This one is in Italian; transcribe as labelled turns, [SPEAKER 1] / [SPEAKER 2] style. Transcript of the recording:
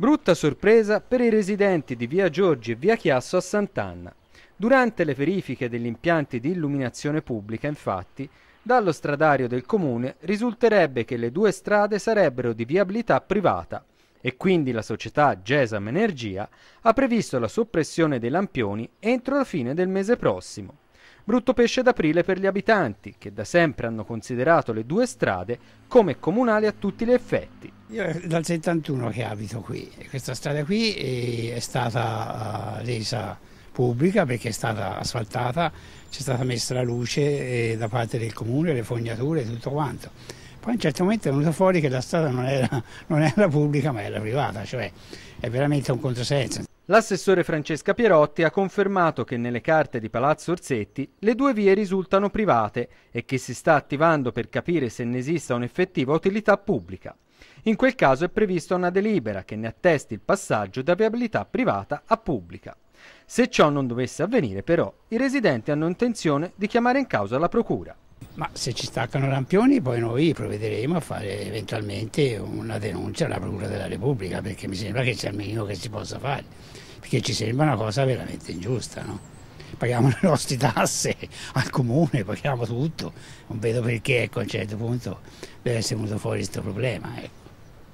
[SPEAKER 1] Brutta sorpresa per i residenti di Via Giorgi e Via Chiasso a Sant'Anna. Durante le verifiche degli impianti di illuminazione pubblica, infatti, dallo stradario del comune risulterebbe che le due strade sarebbero di viabilità privata e quindi la società Gesam Energia ha previsto la soppressione dei lampioni entro la fine del mese prossimo. Brutto pesce d'aprile per gli abitanti, che da sempre hanno considerato le due strade come comunali a tutti gli effetti.
[SPEAKER 2] Io eh, dal 71 che abito qui, questa strada qui eh, è stata eh, resa pubblica perché è stata asfaltata, c'è stata messa la luce da parte del comune, le fognature e tutto quanto. Poi a un certo momento è venuto fuori che la strada non era, non era pubblica ma era privata, cioè è veramente un controsenso.
[SPEAKER 1] L'assessore Francesca Pierotti ha confermato che nelle carte di Palazzo Orsetti le due vie risultano private e che si sta attivando per capire se ne esista un'effettiva utilità pubblica. In quel caso è prevista una delibera che ne attesti il passaggio da viabilità privata a pubblica. Se ciò non dovesse avvenire però, i residenti hanno intenzione di chiamare in causa la Procura. Ma se ci staccano lampioni
[SPEAKER 2] poi noi provvederemo a fare eventualmente una denuncia alla Procura della Repubblica perché mi sembra che sia il minimo che si possa fare, perché ci sembra una cosa veramente ingiusta. No? Paghiamo le nostre tasse al comune, paghiamo tutto, non vedo perché ecco, a un certo punto deve essere venuto fuori questo problema. Ecco.